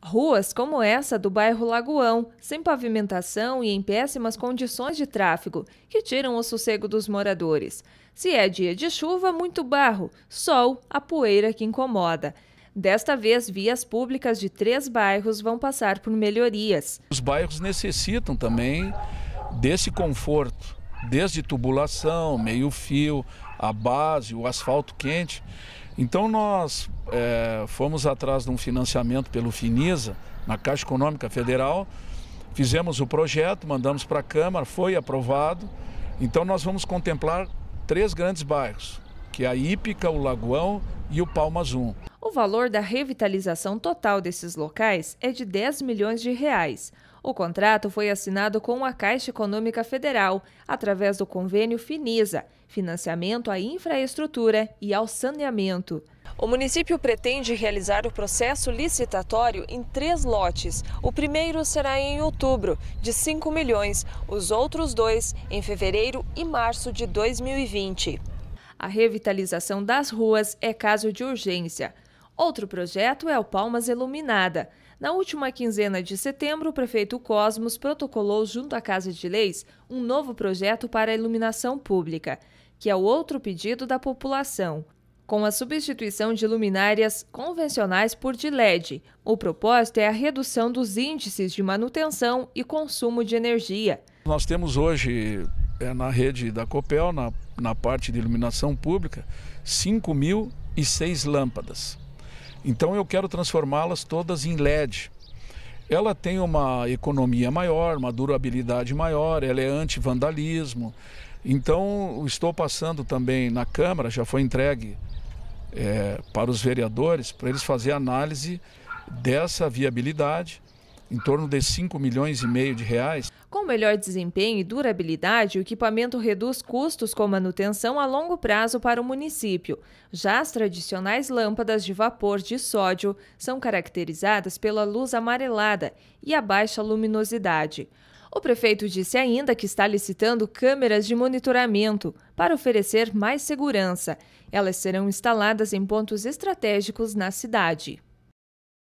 Ruas como essa do bairro Lagoão, sem pavimentação e em péssimas condições de tráfego, que tiram o sossego dos moradores. Se é dia de chuva, muito barro, sol, a poeira que incomoda. Desta vez, vias públicas de três bairros vão passar por melhorias. Os bairros necessitam também desse conforto desde tubulação, meio-fio, a base, o asfalto quente. Então nós é, fomos atrás de um financiamento pelo Finisa, na Caixa Econômica Federal, fizemos o projeto, mandamos para a Câmara, foi aprovado. Então nós vamos contemplar três grandes bairros, que é a Ípica, o Lagoão e o Palmas 1. O valor da revitalização total desses locais é de 10 milhões de reais. O contrato foi assinado com a Caixa Econômica Federal, através do convênio FINISA financiamento à infraestrutura e ao saneamento. O município pretende realizar o processo licitatório em três lotes. O primeiro será em outubro, de 5 milhões, os outros dois em fevereiro e março de 2020. A revitalização das ruas é caso de urgência. Outro projeto é o Palmas Iluminada. Na última quinzena de setembro, o prefeito Cosmos protocolou junto à Casa de Leis um novo projeto para a iluminação pública, que é o outro pedido da população, com a substituição de luminárias convencionais por de LED. O propósito é a redução dos índices de manutenção e consumo de energia. Nós temos hoje é, na rede da Copel, na, na parte de iluminação pública, 5.006 lâmpadas então eu quero transformá-las todas em LED. Ela tem uma economia maior, uma durabilidade maior, ela é anti-vandalismo. Então, estou passando também na Câmara, já foi entregue é, para os vereadores, para eles fazerem análise dessa viabilidade em torno de 5 milhões e meio de reais. Com melhor desempenho e durabilidade, o equipamento reduz custos com manutenção a longo prazo para o município. Já as tradicionais lâmpadas de vapor de sódio são caracterizadas pela luz amarelada e a baixa luminosidade. O prefeito disse ainda que está licitando câmeras de monitoramento para oferecer mais segurança. Elas serão instaladas em pontos estratégicos na cidade.